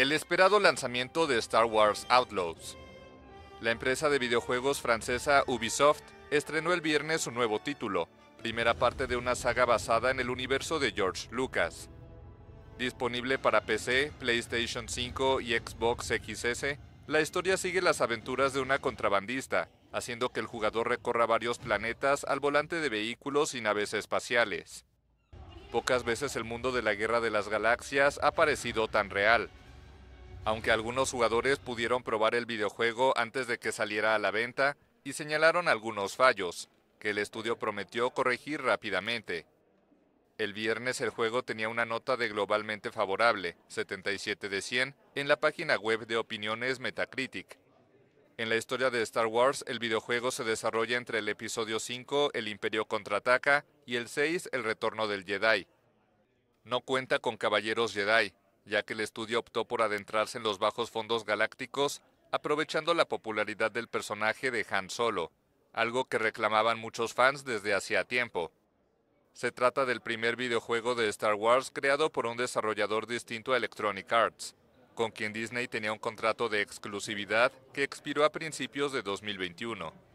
el esperado lanzamiento de Star Wars Outlaws. La empresa de videojuegos francesa Ubisoft estrenó el viernes su nuevo título, primera parte de una saga basada en el universo de George Lucas. Disponible para PC, PlayStation 5 y Xbox XS, la historia sigue las aventuras de una contrabandista, haciendo que el jugador recorra varios planetas al volante de vehículos y naves espaciales. Pocas veces el mundo de la Guerra de las Galaxias ha parecido tan real, aunque algunos jugadores pudieron probar el videojuego antes de que saliera a la venta y señalaron algunos fallos, que el estudio prometió corregir rápidamente. El viernes el juego tenía una nota de globalmente favorable, 77 de 100, en la página web de opiniones Metacritic. En la historia de Star Wars, el videojuego se desarrolla entre el episodio 5, El Imperio contraataca, y el 6, El Retorno del Jedi. No cuenta con Caballeros Jedi, ya que el estudio optó por adentrarse en los bajos fondos galácticos, aprovechando la popularidad del personaje de Han Solo, algo que reclamaban muchos fans desde hacía tiempo. Se trata del primer videojuego de Star Wars creado por un desarrollador distinto a Electronic Arts, con quien Disney tenía un contrato de exclusividad que expiró a principios de 2021.